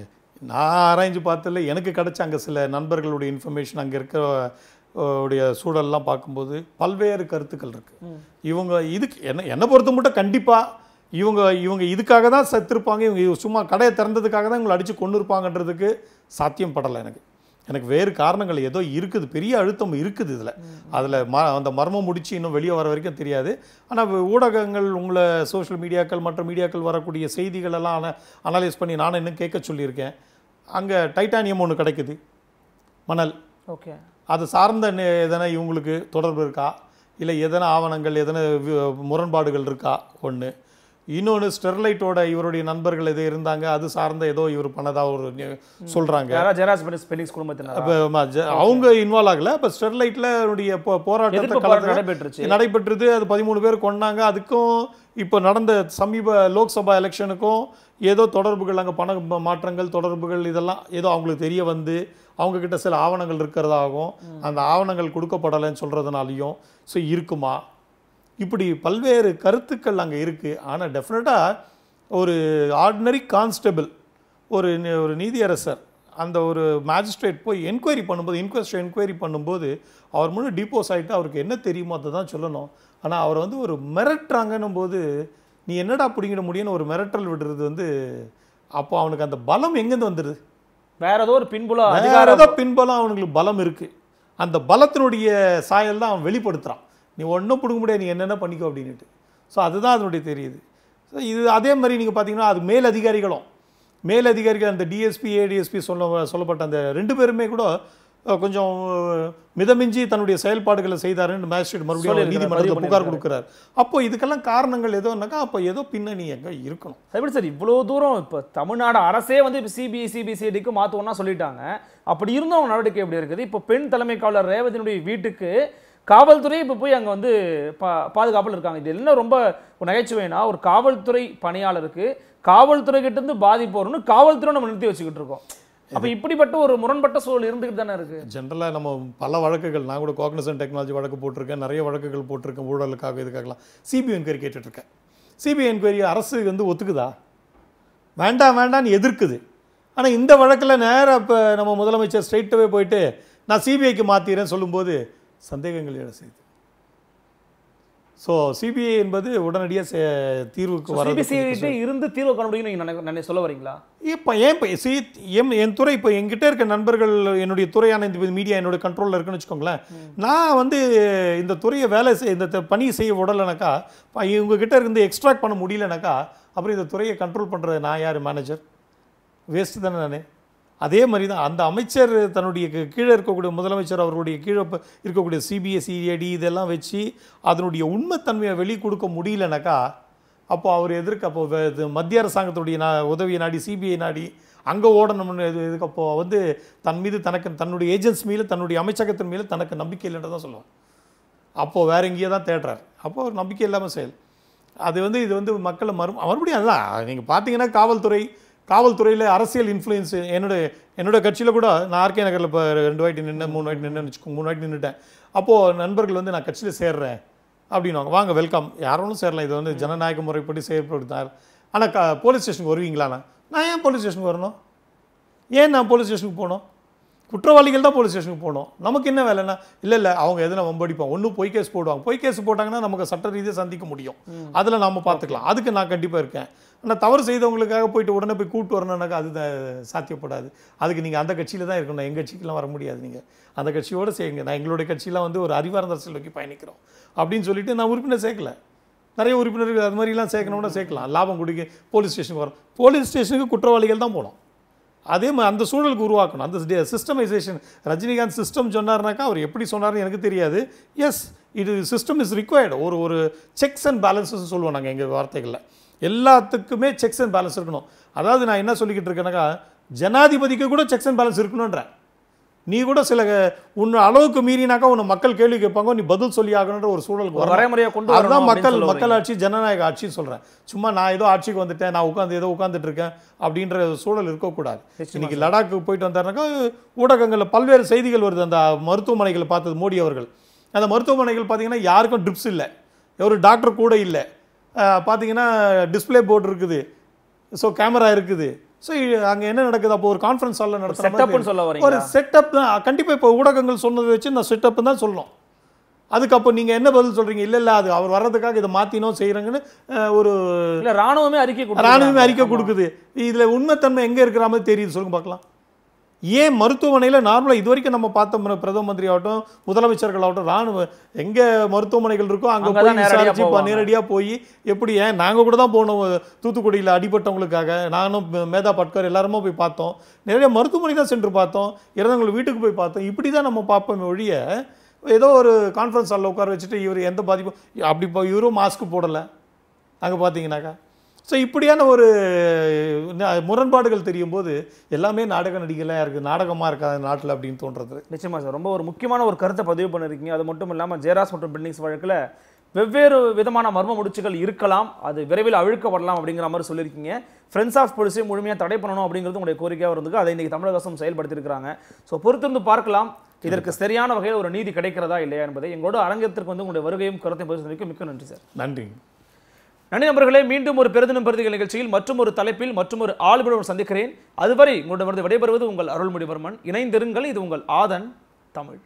நான் ஆராய்ஞ்சு பார்த்ததில்ல எனக்கு கிடச்ச அங்கே சில நண்பர்களுடைய இன்ஃபர்மேஷன் அங்கே இருக்கிற உடைய சூழல்லாம் பார்க்கும்போது பல்வேறு கருத்துக்கள் இருக்குது இவங்க இதுக்கு என்ன என்னை பொறுத்த மட்டும் கண்டிப்பாக இவங்க இவங்க இதுக்காக தான் செத்துருப்பாங்க இவங்க சும்மா கடையை திறந்ததுக்காக தான் இவங்களை அடித்து கொண்டு இருப்பாங்கன்றதுக்கு சாத்தியம் படலை எனக்கு எனக்கு வேறு காரணங்கள் ஏதோ இருக்குது பெரிய அழுத்தம் இருக்குது இதில் அதில் ம அந்த மர்மம் முடித்து இன்னும் வெளியே வர வரைக்கும் தெரியாது ஆனால் ஊடகங்கள் உங்களை சோஷியல் மீடியாக்கள் மற்ற மீடியாக்கள் வரக்கூடிய செய்திகளெல்லாம் அனலைஸ் பண்ணி நானும் இன்னும் கேட்க சொல்லியிருக்கேன் அங்கே டைட்டானியம் ஒன்று கிடைக்குது மணல் ஓகே அது சார்ந்த எதனா இவங்களுக்கு தொடர்பு இருக்கா இல்லை எதனா ஆவணங்கள் எதனா முரண்பாடுகள் இருக்கா ஒன்று இன்னொன்று ஸ்டெர்லைட்டோட இவருடைய நண்பர்கள் எது இருந்தாங்க அது சார்ந்த ஏதோ இவர் பண்ணதாக ஒரு சொல்கிறாங்க ஜெராஸ் அவங்க இன்வால்வ் ஆகலை இப்போ ஸ்டெர்லைட்டில் போராட்டத்தை நடைபெற்று நடைபெற்றது அது பதிமூணு பேர் கொண்டாங்க அதுக்கும் இப்போ நடந்த சமீப லோக்சபா எலெக்ஷனுக்கும் ஏதோ தொடர்புகள் அங்கே பண மாற்றங்கள் தொடர்புகள் இதெல்லாம் ஏதோ அவங்களுக்கு தெரிய வந்து அவங்கக்கிட்ட சில ஆவணங்கள் இருக்கிறதாகவும் அந்த ஆவணங்கள் கொடுக்கப்படலைன்னு சொல்கிறதுனாலையும் ஸோ இருக்குமா இப்படி பல்வேறு கருத்துக்கள் அங்கே இருக்குது ஆனால் டெஃபினட்டாக ஒரு ஆர்டினரி கான்ஸ்டபிள் ஒரு ஒரு நீதியரசர் அந்த ஒரு மேஜிஸ்ட்ரேட் போய் என்கொயரி பண்ணும்போது இன்கொஸ்ட் என்கொயரி பண்ணும்போது அவர் முன்னே டிப்போஸ் ஆகிட்டு அவருக்கு என்ன தெரியுமோ அதை தான் சொல்லணும் ஆனால் அவர் வந்து ஒரு மிரட்டுறாங்கன்னும் போது நீ என்னடா பிடிங்கிட முடியும்னு ஒரு மிரட்டல் விடுறது வந்து அப்போ அவனுக்கு அந்த பலம் எங்கேருந்து வந்துடுது வேற ஏதோ ஒரு பின்புலம் வேற ஏதோ பின்புலம் அவனுக்கு பலம் இருக்குது அந்த பலத்தினுடைய சாயல் தான் அவன் வெளிப்படுத்துகிறான் நீ ஒன்றும் பிடுங்க முடியாது நீ என்னென்ன பண்ணிக்கோ அப்படின்ட்டு ஸோ அதுதான் அதனுடைய தெரியுது ஸோ இது அதே மாதிரி நீங்கள் பார்த்தீங்கன்னா அது மேல் அதிகாரிகளும் மேல் அதிகாரிகள் அந்த டிஎஸ்பி ஏடிஎஸ்பி சொல்ல சொல்லப்பட்ட அந்த ரெண்டு பேருமே கூட கொஞ்சம் மிதமிஞ்சி தன்னுடைய செயல்பாடுகளை செய்தாருன்னு மேஜிஸ்ட்ரேட் மறுபடியும் நீதிமன்றத்தில் புகார் கொடுக்குறாரு அப்போ இதுக்கெல்லாம் காரணங்கள் எதோனாக்கா அப்போ ஏதோ பின்னணி எங்கே இருக்கணும் எப்படி சார் இவ்வளோ தூரம் இப்போ தமிழ்நாடு அரசே வந்து இப்போ சிபிஐ சிபிசிஐடிக்கு மாற்றுவோம்னா சொல்லிட்டாங்க அப்படி இருந்தவங்க நடவடிக்கை எப்படி இருக்குது இப்போ பெண் தலைமை காவலர் ரேவதியினுடைய வீட்டுக்கு காவல்துறை இப்போ போய் அங்கே வந்து பா பாதுகாப்பில் இருக்காங்க இது என்ன ரொம்ப நகைச்சுவைனா ஒரு காவல்துறை பணியாளருக்கு காவல்துறை கிட்டேருந்து பாதிப்பு வரும்னு காவல்துறை நம்ம நிறுத்தி வச்சுக்கிட்டு இருக்கோம் அப்போ இப்படிப்பட்ட ஒரு முரண்பட்ட சூழல் இருந்துக்கிட்டு தானே இருக்குது ஜென்ரலாக நம்ம பல வழக்குகள் நான் கூட கோக்னசன் டெக்னாலஜி வழக்கு போட்டிருக்கேன் நிறைய வழக்குகள் போட்டிருக்கேன் ஊழலுக்காக இதுக்காகலாம் சிபிஐ என்கொயரி கேட்டுட்ருக்கேன் சிபிஐ என்கொயரி அரசு வந்து ஒத்துக்குதா வேண்டாம் வேண்டான்னு எதிர்க்குது ஆனால் இந்த வழக்கில் நேராக இப்போ நம்ம முதலமைச்சர் ஸ்ட்ரெயிட்டவே போயிட்டு நான் சிபிஐக்கு மாற்றிறேன்னு சொல்லும்போது சந்தேகங்கள் எழ செய்து ஸோ சிபிஐ என்பது உடனடியாக தீர்வுக்கு வர சிபிசிஐட்டு இருந்து தீர்வு காண முடியும்னு நீங்கள் சொல்ல வரீங்களா இப்போ ஏன் இப்போ சி எம் என் துறை இப்போ என்கிட்ட இருக்க நண்பர்கள் என்னுடைய துறையான இந்த மீடியா என்னோட கண்ட்ரோலில் இருக்குன்னு வச்சுக்கோங்களேன் நான் வந்து இந்த துறையை வேலை செய் இந்த பணியை செய்ய விடலைனாக்கா கிட்டே இருந்து எக்ஸ்ட்ராக்ட் பண்ண முடியலனாக்கா அப்புறம் இந்த துறையை கண்ட்ரோல் பண்ணுறது நான் யார் மேனேஜர் வேஸ்ட்டு தானே நான் அதே மாதிரி தான் அந்த அமைச்சர் தன்னுடைய கீழே இருக்கக்கூடிய முதலமைச்சர் அவருடைய கீழே இருக்கக்கூடிய சிபிஎஸ்சி ஏடி e இதெல்லாம் வச்சு அதனுடைய உண்மைத்தன்மையை வெளி கொடுக்க முடியலனாக்கா அப்போது அவர் எதிர்க்க அப்போ மத்திய அரசாங்கத்துடைய நா உதவியை நாடி சிபிஐ நாடி அங்கே ஓடணும்னு எது எதுக்கு அப்போது வந்து தன் மீது தனக்கு தன்னுடைய ஏஜென்ஸ் மீது தன்னுடைய அமைச்சகத்தின் மீது தனக்கு நம்பிக்கை இல்லைன்னு தான் சொல்லுவோம் அப்போது வேற எங்கேயே தான் தேடுறார் அப்போது ஒரு நம்பிக்கை இல்லாமல் செயல் அது வந்து இது வந்து மக்களை மறு மறுபடியும் அதுதான் நீங்கள் பார்த்தீங்கன்னா காவல்துறை காவல்துறையில் அரசியல் இன்ஃப்ளூயன்ஸ் என்னுடைய என்னோடய கட்சியில் கூட நான் ஆர்கே நகரில் இப்போ ரெண்டு வாட்டி நின்று மூணு வாட்டி நின்றுன்னு வச்சுக்கோங்க மூணு வாட்டி நின்றுட்டேன் அப்போது நண்பர்கள் வந்து நான் கட்சியில் சேர்றேன் அப்படின்னு வாங்க வெல்கம் யாரும் சேரலாம் இது வந்து ஜனநாயக முறைப்படி செயற்படுத்தினார் ஆனால் க போலீஸ் ஸ்டேஷனுக்கு வருவீங்களா நான் ஏன் போலீஸ் ஸ்டேஷனுக்கு வரணும் ஏன் நான் போலீஸ் ஸ்டேஷனுக்கு போகணும் குற்றவாளிகள் தான் போலீஸ் ஸ்டேஷனுக்கு போகணும் நமக்கு என்ன வேலைன்னா இல்லை இல்லை அவங்க எதனா வம்படிப்போம் ஒன்றும் பொய் கேஸ் போடுவாங்க பொய் கேஸ் போட்டாங்கன்னா நமக்கு சட்ட ரீதியாக சந்திக்க முடியும் அதில் நாம் பார்த்துக்கலாம் அதுக்கு நான் கண்டிப்பாக இருக்கேன் ஆனால் தவறு செய்தவங்களுக்காக போயிட்டு உடனே போய் கூப்பிட்டு வரணும்னாக்கா அது சாத்தியப்படாது அதுக்கு நீங்கள் அந்த கட்சியில் தான் இருக்கணும் எங்கள் கட்சிக்கெலாம் வர முடியாது நீங்கள் அந்த கட்சியோடு செய்யுங்க நான் எங்களுடைய கட்சியெலாம் வந்து ஒரு அறிவார்ந்த அரசியல் நோக்கி பயணிக்கிறோம் அப்படின்னு சொல்லிட்டு நான் உறுப்பினர் சேர்க்கல நிறைய உறுப்பினர்கள் அது மாதிரிலாம் சேர்க்கணும்னா சேர்க்கலாம் லாபம் கொடுக்க போலீஸ் ஸ்டேஷனுக்கு வரும் போலீஸ் ஸ்டேஷனுக்கு குற்றவாளிகள் தான் போகணும் அதே மாதிரி அந்த சூழலுக்கு உருவாக்கணும் அந்த சிஸ்டமைசேஷன் ரஜினிகாந்த் சிஸ்டம் சொன்னார்னாக்கா அவர் எப்படி சொன்னார்னு எனக்கு தெரியாது எஸ் இது சிஸ்டம் இஸ் ரிக்வயர்டு ஒரு ஒரு செக்ஸ் அண்ட் பேலன்ஸஸ் சொல்லுவோம் நாங்கள் எங்கள் வார்த்தைகளில் எல்லாத்துக்குமே செக்ஸ் அண்ட் பேலன்ஸ் இருக்கணும் அதாவது நான் என்ன சொல்லிக்கிட்டு இருக்கேனாக்கா ஜனாதிபதிக்கு கூட செக்ஸ் அண்ட் பேலன்ஸ் இருக்கணுன்ற நீ கூட சில உன் அளவுக்கு மீறினாக்கா உன்னை மக்கள் கேள்வி கேட்பாங்க நீ பதில் சொல்லி ஆகணுன்ற ஒரு சூழல் வரைமுறையாக கொண்டு அதுதான் மக்கள் மக்கள் ஆட்சி ஜனநாயக ஆட்சின்னு சொல்கிறேன் சும்மா நான் ஏதோ ஆட்சிக்கு வந்துட்டேன் நான் உட்காந்து ஏதோ உட்காந்துட்டு இருக்கேன் அப்படின்ற சூழல் இருக்கக்கூடாது இன்னைக்கு லடாக்கு போயிட்டு வந்தாருனாக்கா ஊடகங்களில் பல்வேறு செய்திகள் வருது அந்த மருத்துவமனைகளை பார்த்தது மோடி அவர்கள் அந்த மருத்துவமனைகள் பார்த்தீங்கன்னா யாருக்கும் ட்ரிப்ஸ் இல்லை ஒரு டாக்டர் கூட இல்லை பார்த்தீங்கன்னா டிஸ்பிளே போர்டு இருக்குது ஸோ கேமரா இருக்குது ஸோ அங்கே என்ன நடக்குது அப்போ ஒரு கான்ஃபரன்ஸ் ஹாலில் நடத்துகிற சொல்ல வரீங்க ஒரு செட்டப் தான் கண்டிப்பாக இப்போ ஊடகங்கள் சொன்னதை வச்சு நான் செட்டப் தான் சொல்லணும் அதுக்கப்புறம் நீங்கள் என்ன பதில் சொல்கிறீங்க இல்லை இல்லை அது அவர் வர்றதுக்காக இதை மாற்றினோம் செய்கிறாங்கன்னு ஒரு இல்லை ராணுவமே அறிக்கை ராணுவமே அறிக்கை கொடுக்குது இதில் உண்மைத்தன்மை எங்கே இருக்கிற மாதிரி தெரியுது சொல்லுங்க பார்க்கலாம் ஏன் மருத்துவமனையில் நார்மலாக இது வரைக்கும் நம்ம பார்த்த பிரதம மந்திரி ஆகட்டும் முதலமைச்சர்கள் ஆகட்டும் ராணுவ எங்கே மருத்துவமனைகள் இருக்கோ அங்கே போய் விசாரிச்சு நேரடியாக போய் எப்படி ஏன் நாங்கள் கூட தான் போனோம் தூத்துக்குடியில் அடிபட்டவங்களுக்காக நானும் மேதா பட்கர் எல்லாருமே போய் பார்த்தோம் நிறைய மருத்துவமனை தான் சென்று பார்த்தோம் இறந்தவங்களை வீட்டுக்கு போய் பார்த்தோம் இப்படி தான் நம்ம பார்ப்போமே ஒழிய ஏதோ ஒரு கான்ஃபரன்ஸ் ஹாலில் உட்கார வச்சுட்டு இவர் எந்த பாதிப்பும் அப்படி இப்போ இவரும் மாஸ்க் போடலை அங்கே பார்த்தீங்கன்னாக்கா ஸோ இப்படியான ஒரு முரண்பாடுகள் தெரியும் போது எல்லாமே நாடக நடிகைலாம் இருக்குது நாடகமாக இருக்காது நாட்டில் அப்படின்னு தோன்றது நிச்சயமாக சார் ரொம்ப ஒரு முக்கியமான ஒரு கருத்தை பதிவு பண்ணியிருக்கீங்க அது மட்டும் இல்லாமல் ஜெயராஜ் மற்றும் பில்டிங்ஸ் வழக்கில் வெவ்வேறு விதமான மர்ம முடிச்சுகள் இருக்கலாம் அது விரைவில் அழுக்கப்படலாம் அப்படிங்கிற மாதிரி சொல்லியிருக்கீங்க ஃப்ரெண்ட்ஸ் ஆஃப் போலீஸே முழுமையாக தடை பண்ணணும் அப்படிங்கிறது உங்களுடைய கோரிக்கையாக இருந்தது அதை இன்றைக்கி தமிழக அரசும் செயல்படுத்தியிருக்கிறாங்க ஸோ பொறுத்திருந்து பார்க்கலாம் இதற்கு சரியான வகையில் ஒரு நீதி கிடைக்கிறதா இல்லையா என்பதை எங்களோட அரங்கத்திற்கு வந்து உங்களுடைய வருகையும் கருத்தையும் பதிவு மிக்க நன்றி சார் நன்றி நன்றி நண்பர்களே மீண்டும் ஒரு பெருதினம் பெருதிகள் நிகழ்ச்சியில் மற்றும் ஒரு தலைப்பில் மற்றும் ஒரு ஆளுமையுடன் சந்திக்கிறேன் அதுவரை உங்களிடமிருந்து விடைபெறுவது உங்கள் அருள்மொழிவர்மன் இணைந்திருங்கள் இது உங்கள் ஆதன் தமிழ்